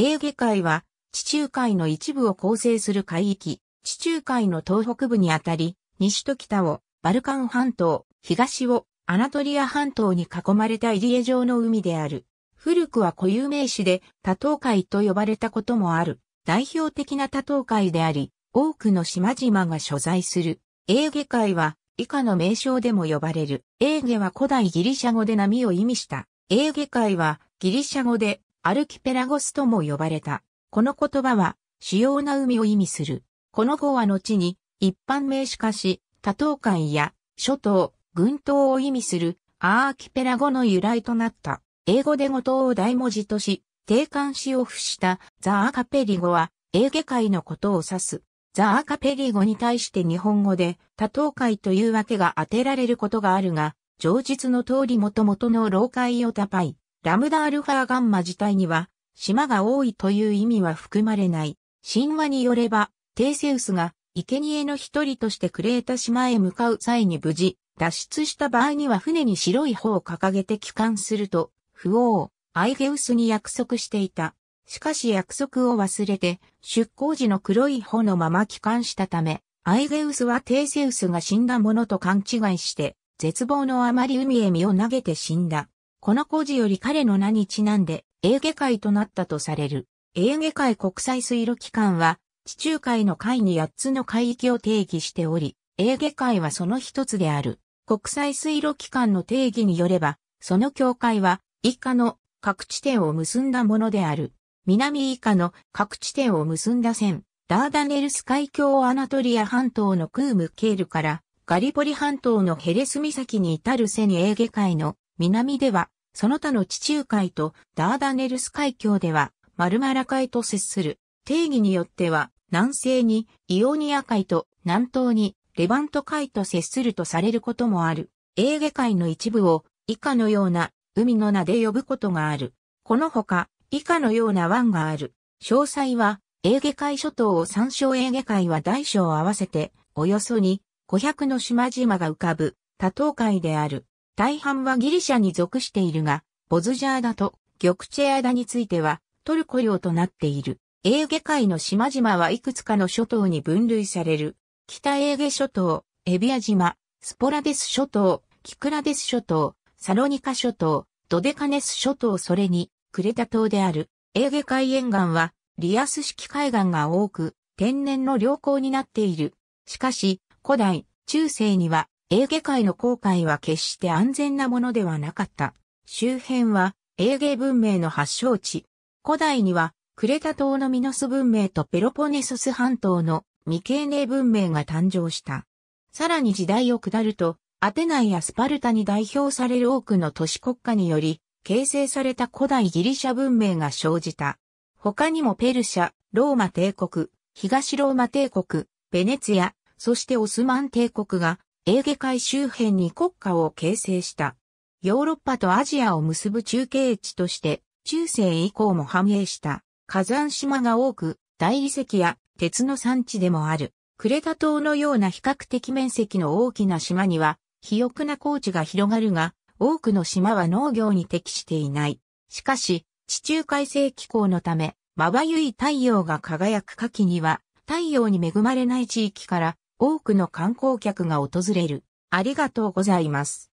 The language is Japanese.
エーゲ海は地中海の一部を構成する海域、地中海の東北部にあたり、西と北をバルカン半島、東をアナトリア半島に囲まれた入江上の海である。古くは固有名詞で多島海と呼ばれたこともある。代表的な多島海であり、多くの島々が所在する。エーゲ海は以下の名称でも呼ばれる。エーゲは古代ギリシャ語で波を意味した。エーゲ海はギリシャ語でアルキペラゴスとも呼ばれた。この言葉は、主要な海を意味する。この語は後に、一般名詞化し、多島海や諸島、群島を意味するアーキペラ語の由来となった。英語で語島を大文字とし、定冠詞を付したザ・アカペリ語は、英華界のことを指す。ザ・アカペリ語に対して日本語で多島海というわけが当てられることがあるが、上述の通りもともとの老海をタパイ、ラムダアルファガンマ自体には、島が多いという意味は含まれない。神話によれば、テイセウスが、生贄の一人としてクレータ島へ向かう際に無事、脱出した場合には船に白い帆を掲げて帰還すると、不王、アイゲウスに約束していた。しかし約束を忘れて、出港時の黒い帆のまま帰還したため、アイゲウスはテイセウスが死んだものと勘違いして、絶望のあまり海へ身を投げて死んだ。この故事より彼の名にちなんで、エーゲ海となったとされる。エーゲ海国際水路機関は、地中海の海に8つの海域を定義しており、エーゲ海はその一つである。国際水路機関の定義によれば、その境界は、以下の各地点を結んだものである。南以下の各地点を結んだ線、ダーダネルス海峡アナトリア半島のクームケールから、ガリポリ半島のヘレス岬に至る線エーゲ海の南では、その他の地中海とダーダネルス海峡では、マルマラ海と接する。定義によっては、南西にイオニア海と南東にレバント海と接するとされることもある。エーゲ海の一部を以下のような海の名で呼ぶことがある。このほか以下のような湾がある。詳細はエーゲ海諸島を参照エーゲ海は大小合わせておよそに500の島々が浮かぶ多島海である。大半はギリシャに属しているが、ボズジャーダと玉チェアダについてはトルコ領となっている。エーゲ海の島々はいくつかの諸島に分類される。北エーゲ諸島、エビア島、スポラデス諸島、キクラデス諸島、サロニカ諸島、ドデカネス諸島それに、クレタ島である。エーゲ海沿岸は、リアス式海岸が多く、天然の良好になっている。しかし、古代、中世には、エーゲ海の航海は決して安全なものではなかった。周辺は、エーゲ文明の発祥地。古代には、クレタ島のミノス文明とペロポネソス半島の未経年文明が誕生した。さらに時代を下ると、アテナイやスパルタに代表される多くの都市国家により、形成された古代ギリシャ文明が生じた。他にもペルシャ、ローマ帝国、東ローマ帝国、ベネツィア、そしてオスマン帝国がエーゲ海周辺に国家を形成した。ヨーロッパとアジアを結ぶ中継地として、中世以降も繁栄した。火山島が多く、大理石や鉄の産地でもある。クレタ島のような比較的面積の大きな島には、肥沃な高地が広がるが、多くの島は農業に適していない。しかし、地中海性気候のため、まばゆい太陽が輝く夏季には、太陽に恵まれない地域から多くの観光客が訪れる。ありがとうございます。